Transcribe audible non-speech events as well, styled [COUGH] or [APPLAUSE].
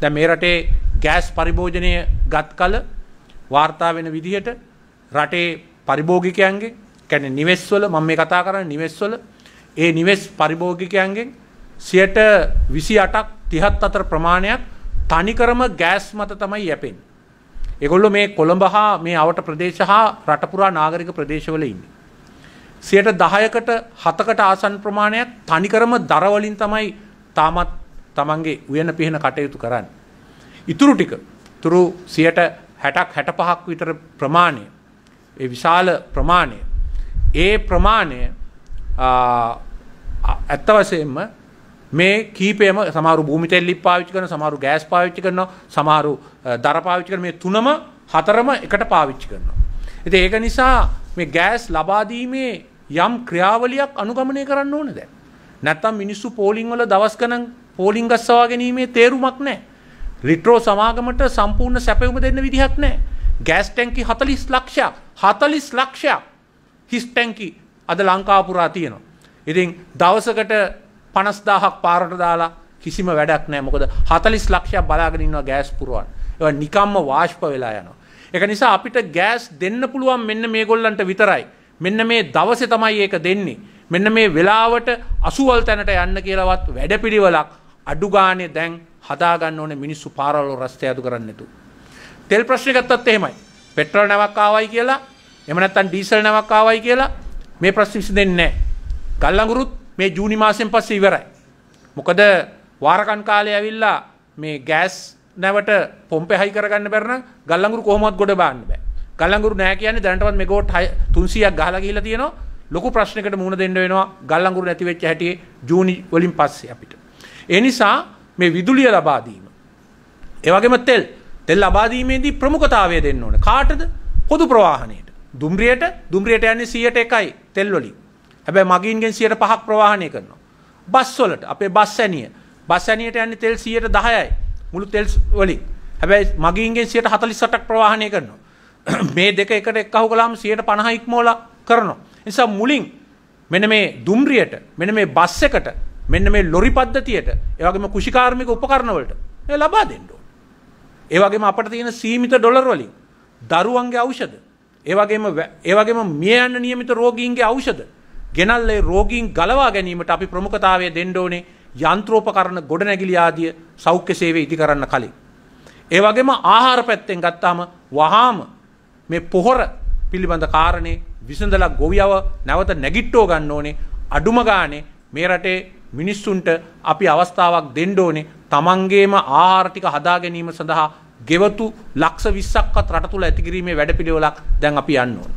දැන් මේ රටේ ගෑස් පරිභෝජනය ගත් කල වාර්තා වෙන විදිහට රටේ පරිභෝගිකයන්ගේ කියන්නේ නිවෙස්වල මම මේ කතා කරන්නේ නිවෙස්වල ඒ නිවෙස් පරිභෝගිකයන්ගෙන් 128ක් 30ක් අතර ප්‍රමාණයක් තනිකරම ගෑස් මත තමයි යැපෙන්නේ. ඒගොල්ලෝ මේ කොළඹ හා මේ අවට ප්‍රදේශ හා රටපුරා නාගරික ප්‍රදේශවල ඉන්නේ. 10%කට 7කට ආසන්න ප්‍රමාණයක් තනිකරම දරවලින් තමයි තාමත් තමන්ගේ උයන පිහෙන කටයුතු කරන්න. ඉතුරු ටික තුරු සියට හැටක් හැට පහක් විතර ප්‍රමාණය විශාල ප්‍රමාණය ඒ ප්‍රමාණය ඇත්තවසයෙන්ම මේ කීපයම සමාරු භූමිතෙල්ලි පාවිච්චි කරන සමහරු ගෑස් පාවිච්චි කරන සමහරු දර පාවිච්චි කරන මේ තුනම හතරම එකට පාවිච්චි කරනවා. ඉතින් ඒක නිසා මේ ගෑස් ලබා දීමේ යම් ක්‍රියාවලියක් අනුගමනය කරන්න ඕනේ දැන්. නැත්තම් මිනිස්සු පෝලිං වල දවස් ගණන් පෝලිං ගස්සවා ගැනීමේ තේරුමක් නෑ. රිට්‍රෝ සමාගමට සම්පූර්ණ සැපයුම දෙන්න විදිහක් නෑ. ගෑස් ටැන්කි හතලිස් ලක්ෂයක් හතලිස් ලක්ෂයක් හිස් ටැන්කි අද ලංකාපුරා තියෙනවා. ඉතින් දවසකට පනස්දාහක් පාරට දාලා කිසිම වැඩක් නෑ මොකද හතලිස් ලක්ෂයක් බලාගෙන ඉන්නවා ගෑස් පුරුවන්. ඒවා නිකම්ම වාෂ්ප වෙලා යනවා. ඒක නිසා අපිට ගෑස් දෙන්න පුළුවන් මෙන්න මේගොල්ලන්ට විතරයි. මෙන්න මේ දවසේ තමයි ඒක දෙන්නේ. මෙන්න මේ වෙලාවට අසුවල් තැනට යන්න කියලාවත් වැඩපිළිවෙලක් අඩු ගානේ දැන් හදාගන්න ඕනේ මිනිස්සු පාරවල රස්තය අඩු කරන්න නැතු. තෙල් ප්‍රශ්නේ ගත්තත් එහෙමයි. පෙට්‍රල් නැවක් ආවයි කියලා එහෙම නැත්නම් ඩීසල් නැවක් ආවයි කියලා මේ ප්‍රශ්නේ විසඳෙන්නේ නැහැ. ගල්ලඟුරුත් මේ ජූනි මාසෙන් පස්සේ ඉවරයි. මොකද වාරකන් කාලේ ඇවිල්ලා මේ ගෑස් නැවට පොම්පේ හයි කරගන්න බැරි නම් ගල්ලඟුරු කොහොමවත් ගොඩ බාන්න බෑ. ගල්ලඟුරු නැහැ කියන්නේ දැනටවත් මෙගෝට් 300ක් ගහලා ගිහිල්ලා තියෙනවා. ලොකු ප්‍රශ්නයකට මුහුණ දෙන්න වෙනවා ගල්ලඟුරු නැති වෙච්ච හැටි ජූනි වලින් පස්සේ අපිට. ඒ නිසා මේ විදුලිය ලබා දීම. ඒ වගේම තෙල්. තෙල් ලබා දීමේදී ප්‍රමුඛතාවය දෙන්න ඕනේ. කාටද? පොදු ප්‍රවාහණයට. දුම්රියට දුම්රියට යන්නේ 101යි තෙල් වලින්. හැබැයි මගීන්ගෙන් 105ක් ප්‍රවාහණය කරනවා. බස් වලට අපේ බස් ඇණිය. බස් ඇණියට යන්නේ තෙල් 110යි. මුළු තෙල් වලින්. හැබැයි මගීන්ගෙන් 148ක් ප්‍රවාහණය කරනවා. [CLEARS THROAT] මේ දෙක එකට එක්කහු කළාම 150 ඉක්මවලා කරනවා. නිසා මුලින් මෙන මේ දුම්රියට මෙන මේ බස් එකට මෙන්න මේ ලොරි පද්ධතියට ඒවගේම කුෂිකාර්මික උපකරණවලට මේ ලබා දෙන්න ඕන. ඒ වගේම අපට තියෙන සීමිත ඩොලර් වලින් දරුවන්ගේ ඖෂධ, ඒ වගේම ඒ වගේම මිය යන නියමිත රෝගීන්ගේ ඖෂධ ගෙනල්ලා ඒ රෝගීන් ගලවා ගැනීමට අපි ප්‍රමුඛතාවය දෙන්න ඕනේ යන්ත්‍රෝපකරණ ගොඩනැගිලි ආදිය සෞඛ්‍ය සේවය ඉදි කරන්න කලින්. ඒ වගේම ආහාර පැත්තෙන් ගත්තාම වහාම මේ පොහොර පිළිබඳ කාරණේ විසඳලා ගොවියව නැවත නැගිට්ටෝ ගන්න ඕනේ අඩුම ගානේ මේ රටේ මිනිස්සුන්ට අපි අවස්ථාවක් දෙන්න ඕනේ තමන්ගේම ආර්ථික හදා ගැනීම සඳහා ගෙවතු ලක්ෂ 20ක්වත් රට තුල ඇති කිරීමේ වැඩපිළිවෙලක් දැන් අපි යන්න ඕනේ.